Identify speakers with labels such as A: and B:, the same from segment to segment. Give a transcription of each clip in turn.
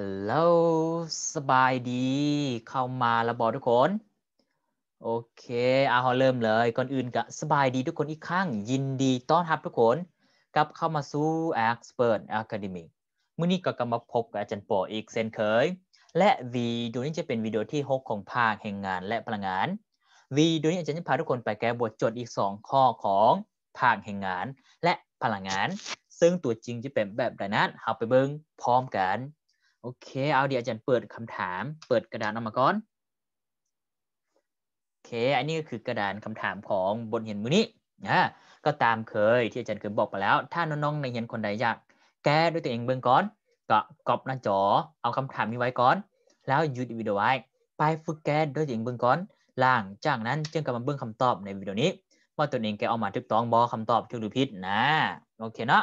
A: ฮัลโหลสบายดี เข้ามารลบอทุกคน โอเค เอาเรเริ่มเลย ก่อนอื่นก็สบายดีทุกคนอีกครั้งยินดีต้อนรับทุกคนกลับเข้ามาสู่ Expert Academy มื่อนี้ก็กำลังพบกับอาจารย์ปออีกเซนเคย และวีดีโอนี้จะเป็นวิดีโอที่6 ของภาคแห่งงานและพลังงาน วีดีโอนี้อาจารย์จะพาทุกคนไปแก้บทจดอีก 2 ข้อของ ภาคแห่งงาน และพลังงาน ซึ่งตัวจริงจะเป็นแบบหดนั้นเอาไปเบิ้งพร้อมกันโอเคเอาเดี๋ยวอาจารย์เปิดคำถาม เปิดกระดานออกมาก่อนโอเค อันนี้ก็คือกระดานคำถามของบนเห็นมือนี้นะก็ตามเคยที่อาจารย์เคยบอกไปแล้ว ถ้าน้องๆในเห็นคนใดอยากแก้ด้วยตัวเองเบื้องก่อน ก็กรอบหน้าจอเอาคำถามนี้ไว้ก่อน แล้วหยุดวิดีโอไว้ไปฝึกแก้ด้วยตัวเองเบื้องก่อน หลังจากนั้น จึงกลับมาเบื้องคำตอบในวิดีโอนี้ว่าตัวเองแกเอามาถูกต้องบอคำตอบถูกหรือผิดนะโอเคเนาะ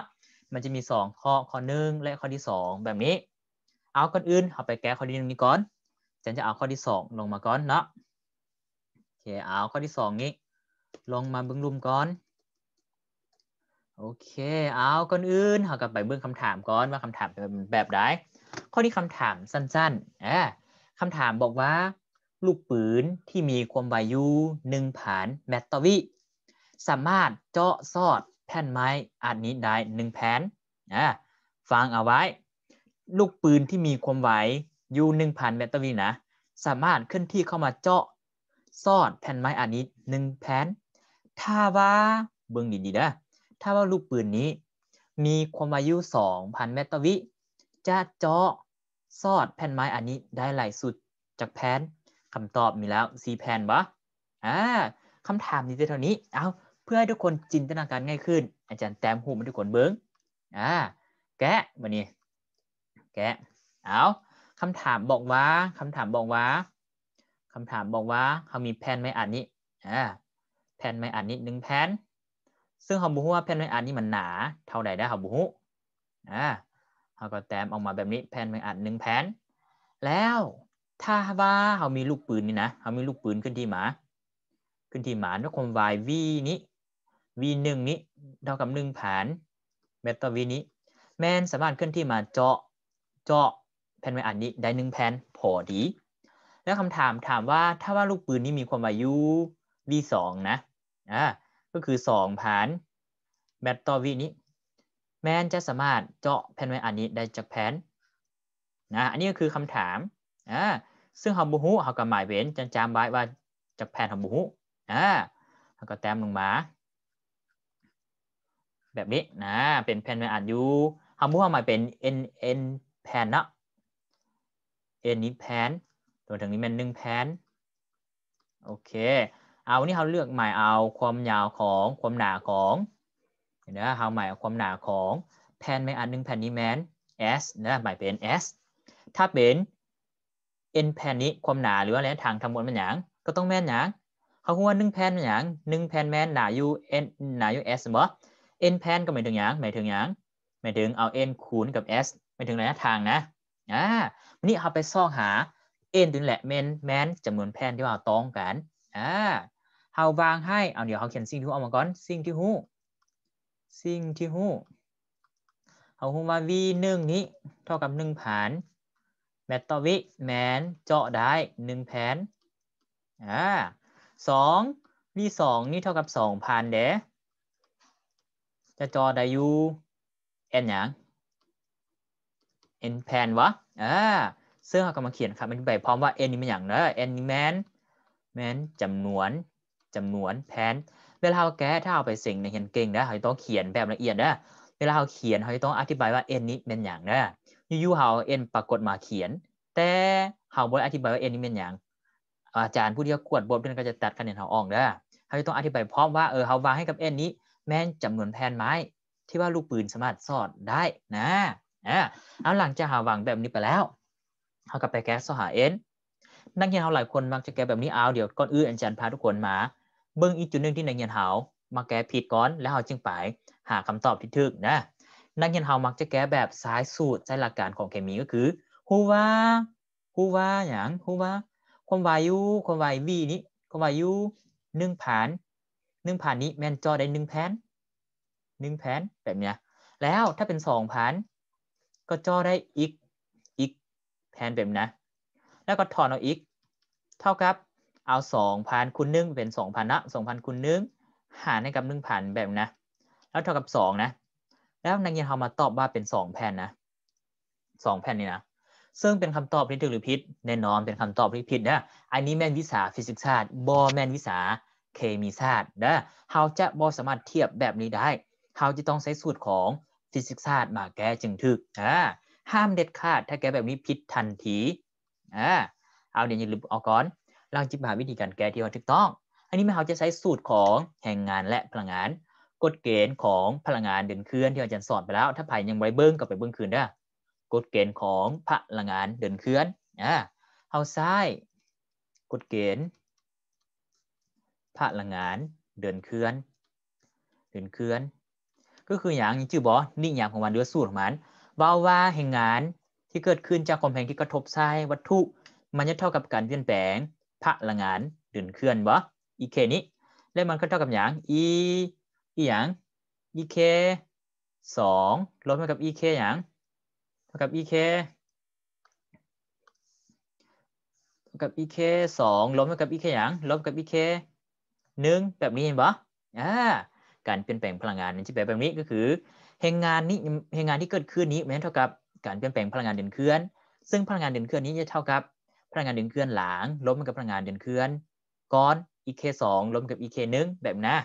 A: มันจะมี 2 ข้อข้อหนึ่งและข้อที่2 แบบนี้เอาก่อนอื่นเอาไปแก้ข้อที่หนึ่งนี้ก่อนฉันจะเอาข้อที่สองลงมาก่อนเนาะโอเคเอาข้อที่สองนี้ลงมาเบื้องลุ่มก่อน โอเค เอาก่อนอื่นเอากลับไปเบื้องคำถามก่อนว่าคำถามเป็นแบบใดข้อที่คำถามสั้นๆอ่าคำถามบอกว่า ลูกปืนที่มีความไวยูหนึ่งผ่านแมตตอวิสามารถเจาะซอดแผ่นไม้อันนี้ได้หนึ่งแผ่นอะฟังเอาไว้ลูกปืนที่มีความไวยูหนึ่งพันแบตเตอรี่นะ สามารถเคลื่อนที่เข้ามาเจาะซอดแผ่นไม้อันนี้หนึ่งแผ่นถ้าว่าเบื้องดีๆนะถ้าว่าลูกปืนนี้มีความอายูสองพันแบตเตอรี่จะเจาะซอดแผ่นไม้อันนี้ได้หลายสุดจากแผ่นคำตอบมีแล้วสี่แผ่นบะอ่าคำถามนี้เท่านี้เอาเพื่อให้ทุกคนจินตนาการง่ายขึ้น อาจารย์แต้มหูมาทุกคนเบิ้งอ่าแกะมานี่แก เอาคำถามบอกว่าคำถามบอกว่าคำถามบอกว่าเขามีแผ่นไม้อันนี้อ่าแผ่นไม้อันนี้หนึ่งแผ่น ซึ่งเขาบอกว่าแผ่นไม้อันนี้มันหนา เท่าใดได้เขาบุหูอ่าเขาก็แต้มออกมาแบบนี้แผ่นไม้อันหนึ่งแผ่น แล้วถ้าว่าเขามีลูกปืนนี่นะเขามีลูกปืนขึ้นที่หมา ขึ้นที่หมาด้วยความวายวีนี้วีหนึ่งนี้ เท่ากับหนึ่งแผ่นเมตาวีนี้ แมนสามารถเคลื่อนที่มาเจาะเจาะแผ่นไม้อัดนี้ได้หนึ่งแผ่นพอดีแล้วคำถามถามว่าถ้าว่าลูกปืนนี้มีความอายุ v2 นะอ่าก็คือ2ผ่านแบตต่อวีนี้แมนจะสามารถเจาะแผ่นไม้อันนี้ได้จากแผ่นนะอันนี้ก็คือคำถามอ่าซึ่งฮาบูฮูเขาก็หมายเว็นจันจามไว้ว่าจากแผ่นฮาบูฮูอ่าเขาก็แต้มลงมา แบบนี้นะเป็นแผ่นไม้อันยูฮฮาบูฮูหมายเป็น n n แผนนะเอ็นนี้แผนตัวถึงนี้เป็นหนึ่งแผนโอเคเอาวันนี้เราเลือกหมายเอาความยาวของความหนาของเห็นไหมเราหมายเอาความหนาของแผ่นไม่อันหนึ่งแผ่นนี้แมน s นะหมายเป็น s ถ้าเป็น n แผ่นนี้ความหนาหรือว่าระยะทางทำบนมันหยาง ก็ต้องแม่นหยางเขาคือว่าหนึ่งแผ่นมันหยางหนึ่งแผ่นแมนหนาอยู่ n หนาอยู่ s เสมอ n แผ่นก็หมายถึงหยางหมายถึงหยางไม่ถึงเอา n คูณกับ s ไม่ถึงระยะทางนะ อ่าวันนี้เอาไปซอกหา n ถึงแหละแมนแมนจำนวนแผ่นที่ว่าต้องกันอ่าเฮาวางให้ เอาเดี๋ยวเขาเขียนสิ่งที่หูเอามาก่อน สิ่งที่หูสิ่งที่หูเขาหูวา v หนึ่งนี้เท่ากับหนึ่งผ่านแมตตวิแมนเจาะได้หนึ่งแผนอ่าสองวีสองนี้เท่ากับสองผ่านเดจะจอได้อยู่เอนยัเอ็นแพนวะอ่าเซื่งเขากำลังเขียนครัอธิบายพร้อมว่าเ็นี่มันอย่างเนอะ n นี่แมนแมนจำนวนจำนวนแพนเวลาเราแก้ถ้าเอาไปสิ่งในเห็นเก่งนะเขาต้องเขียนแบบละเอียดนะเวลาเราเขียนเขาต้องอธิบายว่าเ็นี่เป็นอย่างนะยูยูเขานปรากฏมาเขียน แต่เขาบออธิบายว่าเ็นี่เป็นอย่างอาจารย์ผู้ที่ขวดบทเปือนก็จะตัดคะแนนเขาออกนะเขาต้องอธิบายพร้อมว่าเออเขาวางให้กับเ็นี้แม่นจำนวนแผ่นไม้ที่ว่าลูกปืนสามารถสอดได้นะอะาเอาหลังจากหาหวังแบบนี้ไปแล้วเขากลับไปแก้สหาเอ็น นักเรียนเฮาหลายคนมักจะแก้แบบนี้ เอาเดี๋ยวก่อนอื่นอาจารย์พาทุกคนมาเบื้องอีกจุดหนึ่งที่นักเรียนเฮามาแก้ผิดก่อน แล้วเขาจึงไป หาคำตอบที่ถูกนะนักเรียนเฮามักจะแก้แบบสายสูตรใช้หลักการของเคมีก็คือฮูว่าฮูว่าอย่างฮูว่าความวายุความวายวีนี้ความวายุหนึ่งผ่านหนึ่งผ่านนี้แมนจอได้หนึ่งแผ่นหนึ่งแผ่นแบบเนี้ยแล้วถ้าเป็นสองแผ่นก็จ่อได้อีกอีกแผ่นแบบนะแล้วก็ถอนเอาอีกเท่ากับเอาสองแผนคูณหนึ่งเป็นสองพันละสองพันคูณหนึ่งหารให้กับหนึ่งแผนแบบนะแล้วเท่ากับสองนะ แล้วนักเรียนเอามาตอบว่าเป็นสองแผ่นนะสองแผ่นนี่นะซึ่งเป็นคำตอบที่ถูกหรือผิดแน่นอนเป็นคำตอบที่ผิดนะอันนี้แม่นวิสาฟิสิกส์ศาสตร์บอแม่นวิสาเคมีศาสตร์นะเราจะบอสามารถเทียบแบบนี้ได้เขาจะต้องใช้สูตรของฟิสิกส์ศาสตร์มาแก้จึงถึกอ่าห้ามเด็ด ขาด ถ้าแก้แบบนี้ผิดทันทีอ่าเอาเดี๋ยวอย่าลืมเอา ก่อนเราจิบหาวิธีการแก้ที่ถูกต้อง อันนี้เขาจะใช้สูตรของแห่งงานและพลังงาน กฎเกณฑ์ของพลังงานเดินเคลื่อน ที่อาจารย์สอนไปแล้ว ถ้าไผ่ยังไว้เบิ้งก็ไปเบิ้งคืนได้กฎเกณฑ์ของพลังงานเดินเคลื่อนอ่าเอาซ้าย กฎเกณฑ์พลังงานเดินเคลื่อน เดินเคลื่อนก็คืออย่างจือบอนี่อย่างของมันเดือสูตรของมันบอาว่าแห่งงานที่เกิดขึ้นจากความแพงที่กระทบใช้วัตถุ มันจะเท่ากับการเปลี่ยนแปลงพลังงานเดินเคลื่อนบ่อีเค นี้แล้วมันก็เท่ากับอย่างอีอีอย่างอีเคสองลบมากับอีเคอย่างเท่ากับอีเคกับ ek 2ลบกับ ek อย่างลบกับ ek 1แบบนี้เห็นปะอ่าการเปลี่ยนแปลงพลังงานที่แปบแบบนี้ก็คือเหตุงานนี้เหตุงานที่เกิดขึ้นนี้แม้เท่ากับการเปลี่ยนแปลงพลังงานเดินเคลื่อน ซึ่งพลังงานเดินเคลื่อนนี้จะเท่ากับ พลังงานเดินเคลื่อนหลังลบกับพลังงานเดินเคลื่อนก้อน ek 2ลบกับ ek 1แบบนะ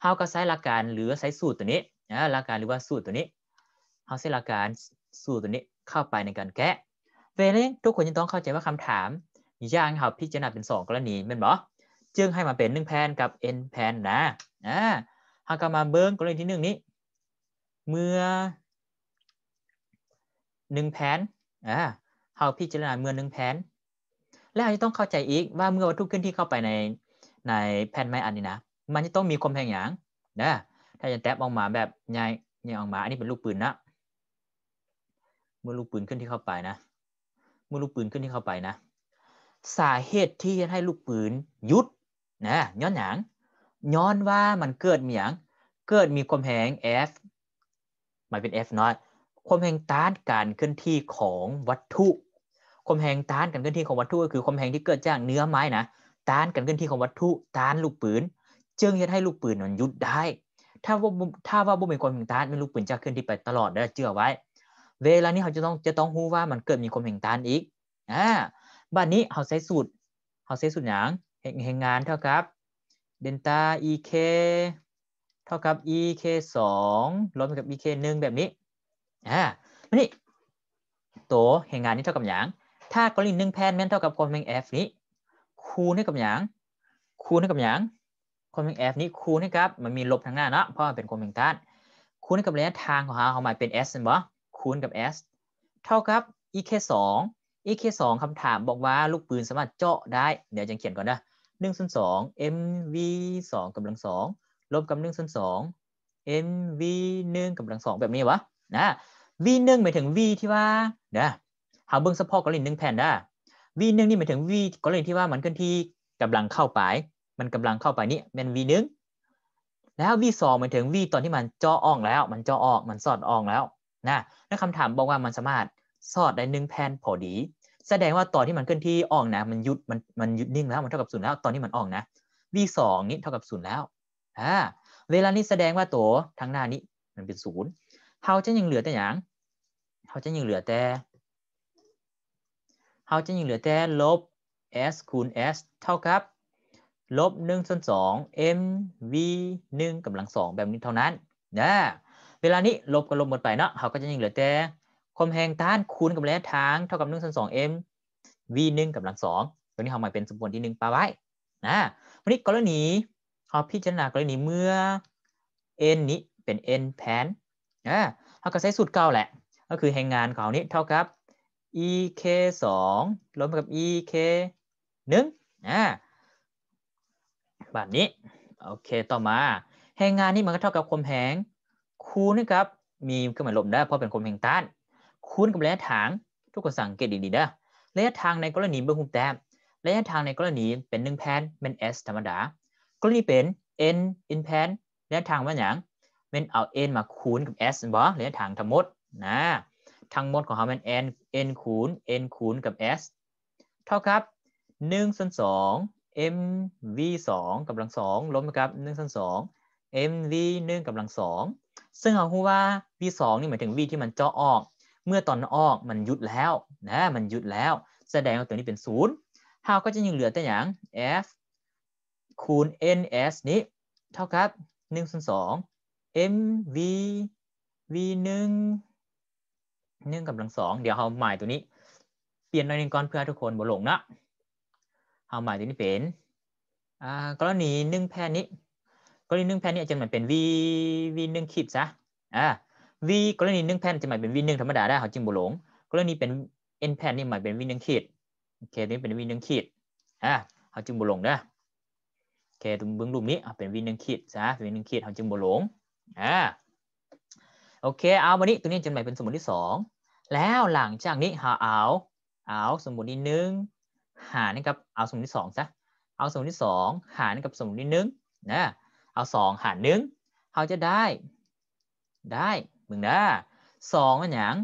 A: เฮากบใช้หลักการหรือใช้สูตรตัวนี้นะหลักการหรือว่าสูตรตัวนี้เฮาใช้หลักการสูตรตัวนี้เข้าไปในการแก้เวลาทุกคนยังต้องเข้าใจว่าคำถามย่างเขาพิจารณาเป็น 2 กรณีมันบ่จึงให้มาเป็น 1แผ่นกับ n แผ่นนะอ่าอากามาเบิ้งกรณีที่หนึ่งนี้เมื่อหนึ่งแผนอ่าเขาพิจารณาเมื่อหนึ่งแผนแล้อาจจะต้องเข้าใจอีกว่าเมื่อวัตถุเคลื่อนที่เข้าไปในในแผ่นไม้อันนี้นะ มันจะต้องมีความแพงอย่างนะถ้าจะแตะออกมาแบบใหญ่ใหญ่ออกมาอันนี้เป็นลูกปืนนะเมื่อลูกปืนขึ้นที่เข้าไปนะ เมื่อลูกปืนขึ้นที่เข้าไปนะ สาเหตุที่จะให้ลูกปืนยุดนะย้อนหยางย้อนว่ามันเกิดเหมียง เกิดมีความแหง f มันเป็น f น้อยความแหงต้านการเคลื่อนที่ของวัตถุ ความแหงต้านการเคลื่อนที่ของวัตถุ ก็คือความแหงที่เกิดจากเนื้อไม้นะ ต้านการเคลื่อนที่ของวัตถุ ต้านลูกปืน จึงจะให้ลูกปืนมันยุดได้ ถ้าว่าถ้าว่าบ่มีความแหงต้านมันลูกปืนจะเคลื่อนที่ไปตลอดได้เจือไว้ เวลานี้เขาจะต้องจะต้องรู้ว่ามันเกิดมีความแหงต้านอีก อ่าบ้านนี้เขาใช้สูตรเขาใช้สูตรอย่างแห่งงานเท่ากับเดนต้า ek เท่ากับ ek 2ลบกับ ek 1แบบนี้อ่ามานี่ตัวเหตุงานนี้เท่ากับอย่างถ้ากรณีหนึ่งแพนแม่นเท่ากับความเป็อ f นี้คูณให้กับอย่างคูณให้กับอย่างความเป็อ f นี้คูณให้กับมันมีลบทางหน้าเนาะเพราะมันเป็นความเป็ต้าน คูณให้กับระยะทางของหาเขอหมายเป็น s เห็นบ่คูณกับ s เท่ากับ ek 2 ek 2คำถามบอกว่าลูกปืนสามารถเจาะได้เดี๋ยวจะเขียนก่อนนะ1ส่วน2 mv 2กำลัง2ลบกับ1ส่วน2 mv 1กำลัง2แบบนี้วะนะ v 1หมายถึง v ที่ว่านะหาเบิ้งสฉพาะกรณีหนึ่งแผ่นได้ v 1นี่หมายถึง v กรณีที่ว่ามันเคลื่อนที่กำลังเข้าไปมันกำลังเข้าไปนี่เป็น v 1แล้ว v 2หมายถึง v ตอนที่มันจ่ออ่องแล้ว มันจ่อออก มันสอดอ่องแล้วนะนั้วคำถามบอกว่ามันสามารถสอดได้หนึ่งแผ่นพอดีแสดงว่าตอนที่มันเคลื่อนที่อ่องนะมันหยุดมันมันหยุดนิ่งแล้วมันเท่ากับศูนย์แล้วตอนนี้มันอ่องนะ v สองนี้เท่ากับศูนย์แล้วอ่าเวลานี้แสดงว่าตัวทางหน้านี้มันเป็นศูนย์เขาจะยังเหลือแต่อย่างเขาจะยังเหลือแต่เขาจะยังเหลือแต่ลบ s คูณ s เท่ากับลบ1ส่วน2 m v 1กำลังสองแบบนี้เท่านั้นนะเวลานี้ลบกับลบหมดไปเนาะเขาก็จะยังเหลือแต่ความแห้งต้านคูณกับระยะทางเท่ากับ1ส่วน2 m v 1กับหลังสองตัวนี้เขาหมายเป็นสมบูรณ์ที่1ปาไว้นะวันนี้กรณีเขาพิจารณากรณีเมื่อ n นี้เป็น n แผนนะเขาก็ใช้สูตรเก่าแหละก็คือแห่งงานเขานี้เท่ากับ ek 2ลบกับ ek 1นะแบบนี้โอเคต่อมาแห่งงานนี้มันก็เท่ากับความแหงคูณนะครับมีเครื่องหมายลบได้เพราะเป็นความแห่งต้านคูณกับระยะทางทุกคนสังเกตดีๆนะระยะทางในกรณีเบื้องหุมแต้มระยะทางในกรณีเป็น 1แพนเป็น s ธรรมดา กรณีเป็น n ินแพนระยะทางว่าอย่างเป็นเอา n มาคูณกับ s บ่ระยะทางทั้งหมดนะ ทั้งหมดของเขาเป็น n n คูณ n คูณกับ s เท่ากับ 1ส่วน2 m v 2กำลัง2ลบกับ 1 ส่วน2 m v 1กำลัง2ซึ่งเราคู้ว่า v 2นี่หมายถึง v ที่มันเจาะออกเมื่อตอนออกมันหยุดแล้วนะมันหยุดแล้ว แสดงว่าตัวนี้เป็นศูนย์เฮา ก็จะยังเหลือแต่อย่าง f คูณ ns นี้ เท่ากับ1นึ่งส่วนสอง mv v หนึ่งหนึ่งกำลังสองเดี๋ยวเอาหมายตัวนี้ เปลี่ยนหน่อยหนึ่งก่อนเพื่อทุกคนบ่หลงนะเอาหมายตัวนี้เป็นกรณีหนึ่งแพนนี้กรณีหนึ่งแพนนี้จจะเหมือนเป็น v v หนึ่งขีดซะอ่า v กรณีหนึ่งแผ่นจะหมายเป็น v หนึ่งธรรมดาได้เขาจึงบุหลงกรณีเป็น n แผ่นนี่หมายเป็น v หนึ่งขีดโอเคนี่เป็น v หนึ่งขีดอ่าเขาจึงบุหลงนะโอเคตรงเบื้องรูปนี้เป็น v หนึ่งขีดซะ v หนึ่งขีดเขาจึงบุหลงอ่าโอเคเอาวันนี้ตัวนี้จะหมายเป็นสมมติที่สองแล้วหลังจากนี้หาเอาเอาสมมติที่หนึ่งหารกับเอาสมมติที่สองซะเอาสมมติที่สองหารกับสมมติที่หนึ่งนะเอาสองหารหนึ่งเขาจะได้ได้มึงได้สองมันอย่าง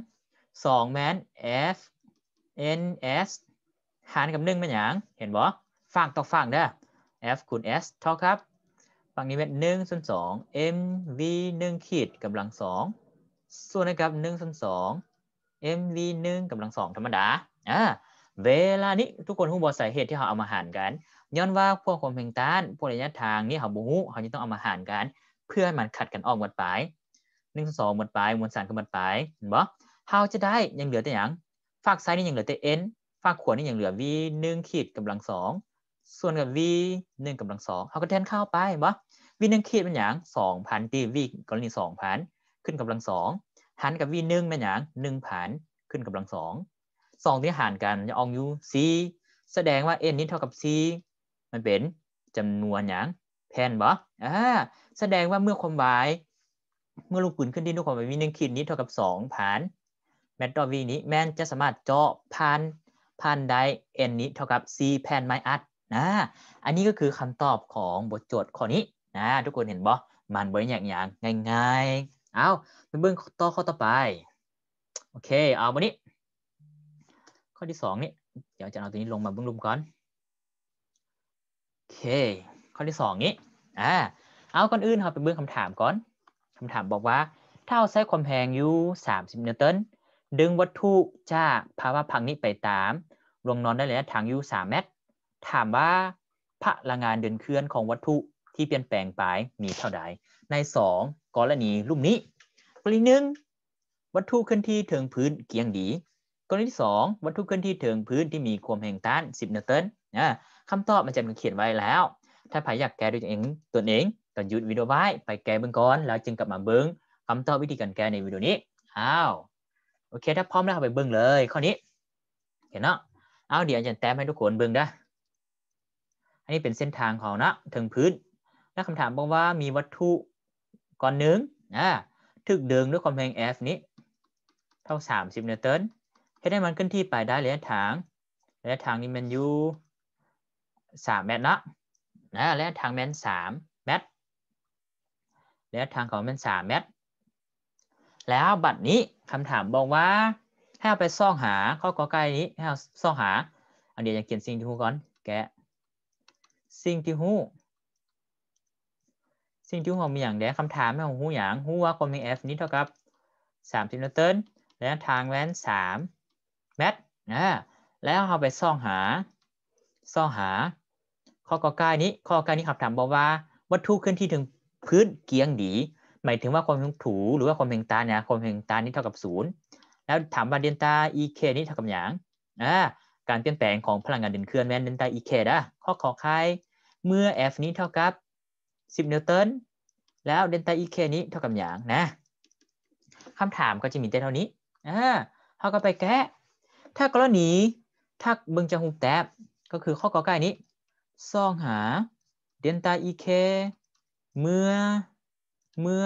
A: สองแมน f n s หารกับหนึ่งมันอย่าง เห็นบ่ฝั่งต่อฝั่งได้ f คูณ s เท่ากับ ฝั่งนี้เป็นหนึ่งส่วนสอง m v หนึ่งขีดกำลังสอง ส่วนนะครับหนึ่งส่วนสอง m v หนึ่งกำลังสองธรรมดาอ่าเวลานี้ทุกคนหูบอกสาเหตุที่เขาเอามาหารกัน ย้อนว่าพวกความเพ่งต้าน พวกระยะทางนี่เขาบูฮูเขาจะต้องเอามาหารกัน เพื่อให้มันขัดกันออกหมดไปหนึ่งสองหมดไป มวลสารก็หมดไปเห็นบ่เ o าจะได้ ยังเหลือแต่อย่าง ฝากไซนี่ยังเหลือแต่ n ฝากขวดนี่ยังเหลือ v 1ขีดกำลังสองส่วนกับ v 1กำลังสองเขาก็แทนเข้าไปเห็นบ่ v 1ขีดเป็นอย่างสองพันตี v กรณีสองพันขึ้นกำลังสองหารกับ v 1เป็นอย่างหนึ่งพันขึ้นกำลังสองสองที่หารกันจะอองอยู่ c แสดงว่า n นี้เท่ากับ c มันเป็นจำนวนอย่างแผ่นบ่แสดงว่าเมื่อความหมายเมื่อลูกปืนขึ้นดินด่วความีหนึ่งขีดนี้เท่ากับสองผ่านแมตดอวีนี้แมนจะสามารถเจาะผ่านผ่านได้เอ็นนี้เท่ากับ c แผ่นไม้อัด นะ อันนี้ก็คือคำตอบของบทโจทย์ข้อนี้นะทุกคนเห็นบ่มันบ่อย่างอย่างง่ายๆเอาไปเบื้องต่อข้อต่อไปโอเคเอาวันนี้ข้อที่สองนี้เดี๋ยวจะเอาตัวนี้ลงมาเบื้องลุมก่อนโอเคข้อที่สองนี้อ่าเอาก่อนอื่นเราไปเบื้องคำถามก่อนคำถามบอกว่าถ้าเอาไช้ความแพงอยู่ 30 นิวตัน ดึงวัตถุจากภาวะพังนี้ไปตามวงนอนได้ระยะทางอยู่ 3 เมตร ถามว่าพลังงานเดินเคลื่อนของวัตถุที่เปลี่ยนแปลงไปมีเท่าใดใน 2กรณีรูปนี้กรณีหนึ่งวัตถุเคลื่อนที่ถึงพื้นเกียงดี กรณีที่ 2 วัตถุเคลื่อนที่ถึงพื้นที่มีความแห่งต้าน 10 นิวตันนะคำตอบมันจะเขียนไว้แล้ว ถ้าใครอยากแก้ด้วยตัวเองตัวเองก็หยุดวิดีโอไว้ ไปแก้เบื้องก่อน แล้วจึงกลับมาเบื้องคำตอบวิธีการแก้ในวิดีโอนี้อ้าวโอเคถ้าพร้อมแล้วไปเบื้องเลยข้อนี้เห็นเนาะอ้าวเดี๋ยวอาจารย์แต้มให้ทุกคนเบื้องด้ะอันนี้เป็นเส้นทางของนะถึงพื้นและคำถามบอกว่ามีวัตถุก้อนหนึ่งอ่ถึกเดิงด้วยความแรง F นี้ เท่า 30 นิวตันให้ได้มันขึ้นที่ไปได้ระยะทางระยะทางนี้มันอยู่ 3 เมตรนะนะระยะทางแมน3ระยะทางของมันสาเมตร แล้วบัดนี้คำถามบอกว่าให้เอาไปซ่องหาข้อกอไก่นี้ให้เอาซ่องหาอันเดียวจะเขียนสิ่งที่หูก่อนแกสิ่งที่หูสิ่งที่หูมีอย่างเดียวคำถามของหูอย่างหูว่าความี f นี้เท่ากับ30นิวตันและทางแว้น3เมตรนะแล้วเอาไปซ่องหาซ่องหา ข้อกอไก่นี้ ข้อกอไก่นี้คำถามบอกว่าวัตถุเคลื่อนที่ถึงพื้นเกียงดี หมายถึงว่าความเพียงถูหรือว่าความเพียงตาเนี่ย ความเพียงตานี่เท่ากับศูนย์แล้วถามว่าเดนตอา ek นี่เท่ากับอย่าง อ่า การเปลี่ยนแปลงของพลังงานเดินเคลื่อนแมนเดนตอา ek นะข้อขอคายเมื่อ f นี้เท่ากับ 10นิวตัน แล้วเดนตอา ek นี้เท่ากับอย่างนะคำถามก็จะมีแต่เท่านี้ อ่าเขาก็ไปแก้ ถ้ากรณีถ้าเบิ่งจะหุบแตบก็คือข้อกอไก่นี้ซองหาเดนต้า ek เมื่อ เมื่อ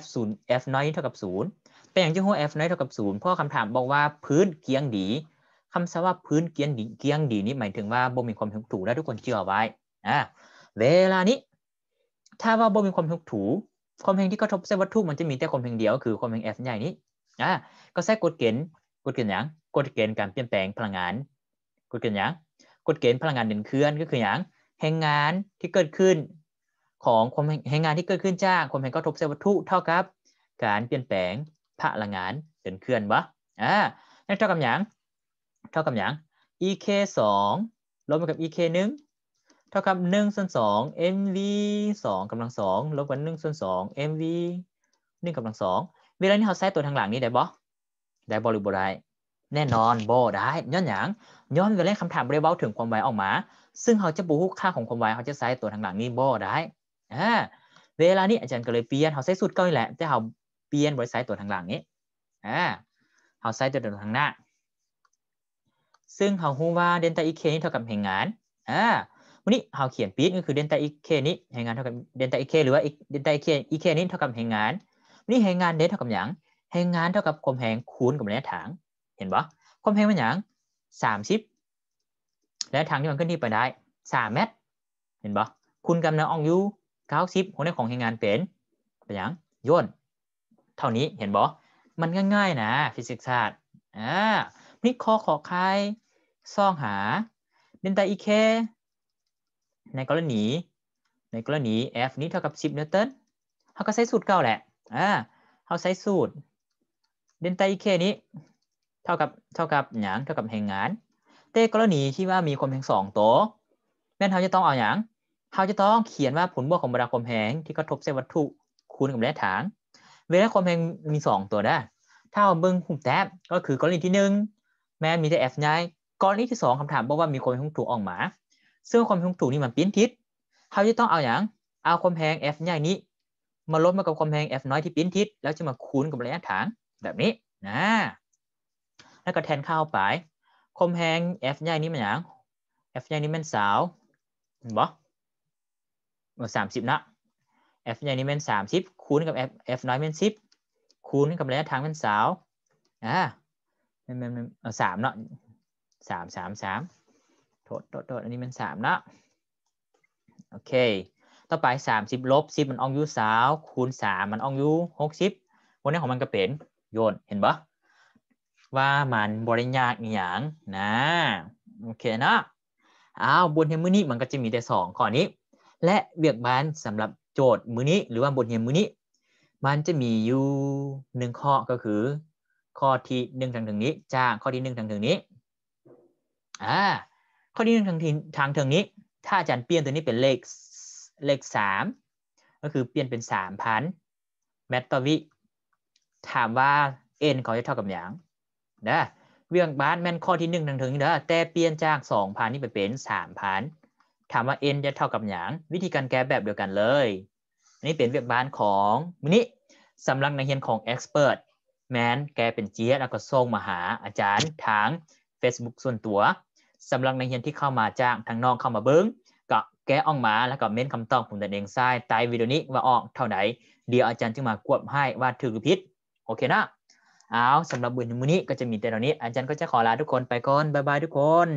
A: f 0 f น้อยเท่ากับ0เป็นอย่างที่หัว f น้อยเท่ากับ0เพราะคำถามบอกว่าพื้นเกียงดีคำว่าพื้นเกียงดีเกียงดีนี้หมายถึงว่าบมีความถูกและทุกคนเชื่อไว้่า เวลานี้ ถ้าว่าบมีความถูกถู ความเพ่งที่กระทบเส้นวัตถุมันจะมีแต่ความเพ่งเดียวคือความเพ่ง f ใหญ่นี้ อ่า ก็ใช้กฎเกณฑ์กฎเกณฑ์อย่างกฎเกณฑ์การเปลี่ยนแปลงพลังงานกฎเกณฑ์อย่างกฎเกณฑ์พลังงานหนึ่งเคลื่อน ก็คืออย่างแห่งงานที่เกิดขึ้นของความแห่งงานที่เกิดขึ้นจากความแห่งกระทบเซลล์วัตถุเท่ากับการเปลี่ยนแปลงพลังงานเดินเคลื่อนวะอ่านั่นเท่ากับอย่าง เท่ากับอย่าง ek 2ลบกับ ek 1เท่ากับ1ส่วน2 mv 2กำลัง2ลบกัน1ส่วน2 mv 1กำลัง2เวลานี้เขาใช้ตัวทางหลังนี้ได้บ่ได้บ่หรือบ่ได้แน่นอนบ่ได้ย้อนอย่างย้อนเวลาคำถามเรียบว่าถึงความไวออกมา ซึ่งเขาจะบูฮูค่าของความไวเขาจะใช้ตัวทางหลังนี้บ่ได้อ่าเวลานี้อาจารย์ก็เลยเปลี่ยนเขาใส่สูตรก่าน่แหละแต่เขาเปลี่ยนบริษัทตัวทางหลังนี้ อ่าเขาใส่ตัวทางหน้า ซึ่งเขาฮู้ว่าเดนต้าอีเคนี่เท่ากับแห่งงาน อ่าวันนี้เขาเขียนปีดก็คือเดนต้าอีเคนี้แห่งงานเท่ากับเดนต้าอีเคหรือว่าเดนต้าอีเคอีเคนี้เท่ากับแห่งงานวันนี้แห่งงานเดนเท่ากับหยางแห่งงานเท่ากับความแห่งคูณกับระยะทางเห็นปะความแห่งมันหยางสามสิบและทางที่มันขึ้นที่ไปได้สามเมตร เห็นปะคูณกับน้ำอองยูาิบของในของเฮงงานเป็นเป็นอย่างย่นเท่านี้เห็นบอมันง่ายๆนะฟิสิกส์ศาสตร์ อ่านิคอขอคายซ่องหา เดนตาอีเคในกรณี ในกรณี f นี้เท่ากับ 10 นิวตันเขาก็ใช้สูตรเก่าแหละ อ่าเขาใช้สูตร เดนตาอีเคนี้เท่ากับเท่ากับหยางเท่ากับแห่งงานแต่กรณีที่ว่ามีความแห่งสองตัวแม่นเขาจะต้องเอาหยางเขาจะต้องเขียนว่าผลบวกของเรลาความแหงที่กระทบเส้นวัตถุ คูณกับแรงฐาน เวลาความแหงมี 2 ตัวได้ ถ้าเาเบิ้งหุ่มแท็บก็คือกรณีที่ 1 แม้มีแต่ f ง้ายกรณีที่ 2 คำถามบอกว่ามีความแหงถูกออกมา ซึ่งความแหงถูกนี่มันเปลี่ยนทิศเขาจะต้องเอาอย่างเอาความแหง f ง่ายนี้ มาลบมากับความแหง f น้อยที่เปลี่ยนทิศแล้วจะมาคูณกับระยะฐานแบบนี้นะ แล้วก็แทนเข้าไป ความแหง f ใหายนี้มันอย่าง f ใหายนี้มันสาวเห็นบ่สามสิบเนาะ f ใหญ่นี่เป็นสามสิบคูณกับ f f น้อยเป็นสิบคูณกับระยะทางเป็นสาวอ่ามันมันสามเนาะสามสามสามโทษโทษโทษอันนี้มันสามเนาะโอเคต่อไปสามสิบลบสิบมันอองยูสาวคูณสามมันอองยูหกสิบวันนี้ของมันก็เป็นโยนเห็นปะว่ามันบริยากอย่างนะโอเคนะอ้าวบนเทมือนี้มันก็จะมีแต่สองข้อนี้และเวียกบานสำหรับโจทย์มือนี้หรือว่าบทเรียนมือนี้มันจะมีอยู่หนึ่งข้อก็คือข้อที่หนึ่งทางถึงนี้จากข้อที่หนึ่งทางถึงนี้อ่าข้อที่หนึ่งทางที่ทางถึงนี้ถ้าอาจารย์เปลี่ยนตัวนี้เป็นเลขเลขสามก็คือเปลี่ยนเป็นสามพันเมตรต่อวิถามว่า n เขาจะเท่ากับอย่างนะเวียกบ้านแม่นข้อที่หนึ่งทางถึงเด้อแต่เปลี่ยนจากสองพันนี่ไปเป็นสามพันถามว่า n จะเท่ากับหยางวิธีการแก้แบบเดียวกันเลย อันนี้เป็นเวียกบ้านของมินิสำหรับนักเรียนของ expert แมนแกเป็นเจี๊ยแล้วก็ส่งมาหาอาจารย์ทาง Facebook ส่วนตัวสำหรับนักเรียนที่เข้ามาจ้างทางนอกเข้ามาเบิ้งก็แกออกมาแล้วก็เม้นคำตอบผมแต่เองใต้ใต้วิดีโอนี้ว่าออกเท่าไหนเดี๋ยวอาจารย์จึงมากวบให้ว่าถือหรือผิดโอเคนะเอาสำหรับวันนี้ก็จะมีแต่เท่านี้ อาจารย์ก็จะขอลาทุกคนไปก่อนบายบายทุกคน